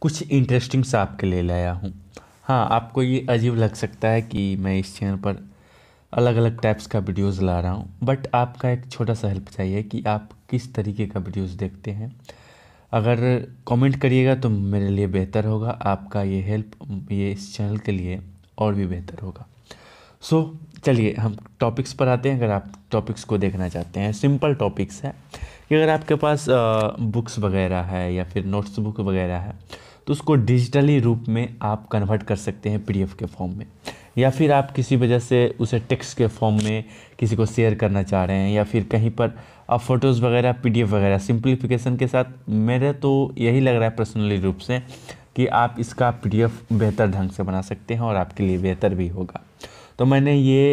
कुछ इंटरेस्टिंग सा आपके लिए लाया हूँ हाँ आपको ये अजीब लग सकता है कि मैं इस चैनल पर अलग अलग टाइप्स का वीडियोस ला रहा हूँ बट आपका एक छोटा सा हेल्प चाहिए कि आप किस तरीके का वीडियोस देखते हैं अगर कमेंट करिएगा तो मेरे लिए बेहतर होगा आपका ये हेल्प ये इस चैनल के लिए और भी बेहतर होगा सो so, चलिए हम टॉपिक्स पर आते हैं अगर आप टॉपिक्स को देखना चाहते हैं सिंपल टॉपिक्स है कि अगर आपके पास बुक्स वगैरह है या फिर नोट्स बुक वगैरह है तो उसको डिजिटली रूप में आप कन्वर्ट कर सकते हैं पीडीएफ के फॉर्म में या फिर आप किसी वजह से उसे टेक्स्ट के फॉर्म में किसी को शेयर करना चाह रहे हैं या फिर कहीं पर आप फ़ोटोज़ वगैरह पीडीएफ वगैरह सिंप्लीफिकेशन के साथ मेरे तो यही लग रहा है पर्सनली रूप से कि आप इसका पी बेहतर ढंग से बना सकते हैं और आपके लिए बेहतर भी होगा तो मैंने ये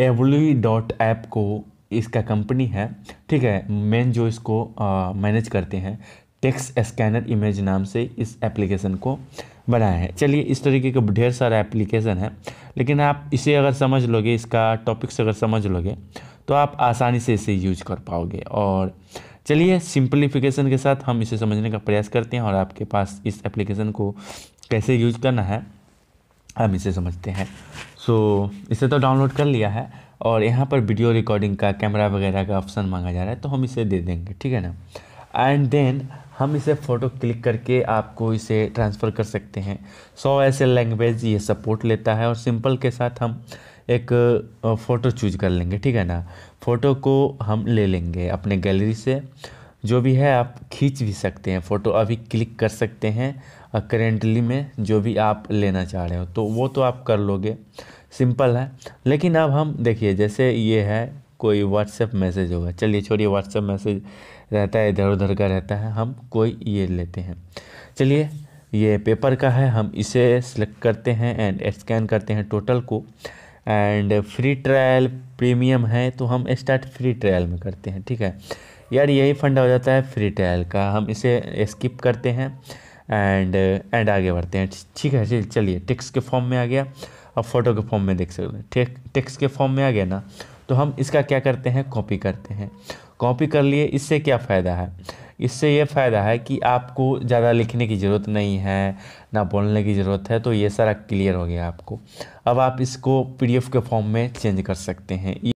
एवली डॉट ऐप को इसका कंपनी है ठीक है मेन जो इसको मैनेज करते हैं टेक्स्ट स्कैनर इमेज नाम से इस एप्लीकेशन को बनाया है चलिए इस तरीके का ढेर सारा एप्लीकेशन है लेकिन आप इसे अगर समझ लोगे इसका टॉपिक्स अगर समझ लोगे तो आप आसानी से इसे यूज कर पाओगे और चलिए सिंप्लीफिकेशन के साथ हम इसे समझने का प्रयास करते हैं और आपके पास इस एप्लीकेशन को कैसे यूज करना है हम इसे समझते हैं सो so, इसे तो डाउनलोड कर लिया है और यहाँ पर वीडियो रिकॉर्डिंग का कैमरा वगैरह का ऑप्शन मांगा जा रहा है तो हम इसे दे देंगे ठीक है ना एंड देन हम इसे फ़ोटो क्लिक करके आपको इसे ट्रांसफ़र कर सकते हैं सौ ऐसे लैंग्वेज ये सपोर्ट लेता है और सिंपल के साथ हम एक फ़ोटो चूज कर लेंगे ठीक है ना फ़ोटो को हम ले लेंगे अपने गैलरी से जो भी है आप खींच भी सकते हैं फ़ोटो अभी क्लिक कर सकते हैं करेंटली में जो भी आप लेना चाह रहे हो तो वो तो आप कर लोगे सिंपल है लेकिन अब हम देखिए जैसे ये है कोई व्हाट्सएप मैसेज होगा चलिए छोड़िए व्हाट्सएप मैसेज रहता है इधर उधर का रहता है हम कोई ये लेते हैं चलिए ये पेपर का है हम इसे सेलेक्ट करते हैं एंड स्कैन करते हैं टोटल को एंड फ्री ट्रायल प्रीमियम है तो हम स्टार्ट फ्री ट्रायल में करते हैं ठीक है यार यही फंड हो जाता है फ्री ट्रायल का हम इसे स्किप करते हैं एंड एंड आगे बढ़ते हैं ठीक है चलिए टेक्स्ट के फॉर्म में आ गया अब फोटो के फॉर्म में देख सकते हैं टेक्स्ट के फॉर्म में आ गया ना तो हम इसका क्या करते हैं कॉपी करते हैं कॉपी कर लिए इससे क्या फ़ायदा है इससे ये फ़ायदा है कि आपको ज़्यादा लिखने की ज़रूरत नहीं है ना बोलने की ज़रूरत है तो ये सारा क्लियर हो गया आपको अब आप इसको पीडीएफ के फॉर्म में चेंज कर सकते हैं